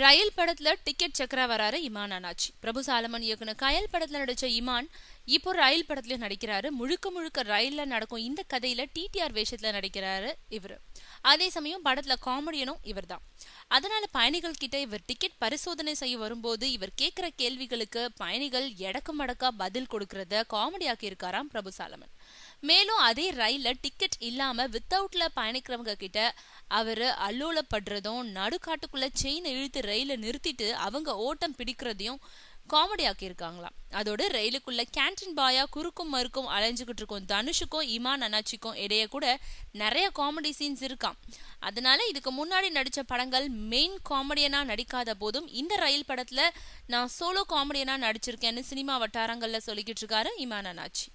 ரயில் படத்துல டிக்கெட் சக்கரா வராரு இமான் அனாச்சி பிரபு சாலமன் இயக்குனர் கயல் படத்துல நடிச்ச இமான் இப்போ ரயில் படத்துலயும் நடிக்கிறாரு முழுக்க முழுக்க ரயில்ல நடக்கும் இந்த கதையில டிடிஆர் வேஷத்துல நடிக்கிறாரு இவரு அதே சமயம் படத்துல காமெடியனும் இவர் தான் அதனால பயணிகள் கிட்ட இவர் டிக்கெட் பரிசோதனை செய்ய வரும்போது இவர் கேட்கிற கேள்விகளுக்கு பயணிகள் எடக்கு மடக்கா பதில் கொடுக்கறத காமெடியாக்கி இருக்காராம் பிரபு சாலமன் மேலும் அதே ரயிலில் டிக்கெட் இல்லாமல் வித்தவுட்டில் பயணிக்கிறவங்க கிட்ட அவர் அல்லோலப்படுறதும் நடுக்காட்டுக்குள்ளே செயின் இழுத்து ரயிலை நிறுத்திட்டு அவங்க ஓட்டம் பிடிக்கிறதையும் காமெடி ஆக்கியிருக்காங்களாம் அதோட ரயிலுக்குள்ள கேன்டீன் பாயா குறுக்கும் மறுக்கும் அலைஞ்சுக்கிட்டு இருக்கும் தனுஷுக்கும் இமான் அனாச்சிக்கும் இடையே கூட நிறைய காமெடி சீன்ஸ் இருக்காம் அதனால இதுக்கு முன்னாடி நடித்த படங்கள் மெயின் காமெடியனா நடிக்காத போதும் இந்த ரயில் படத்துல நான் சோலோ காமெடியனா நடிச்சிருக்கேன்னு சினிமா வட்டாரங்கள்ல சொல்லிக்கிட்டு இருக்காரு இமான் அண்ணாச்சி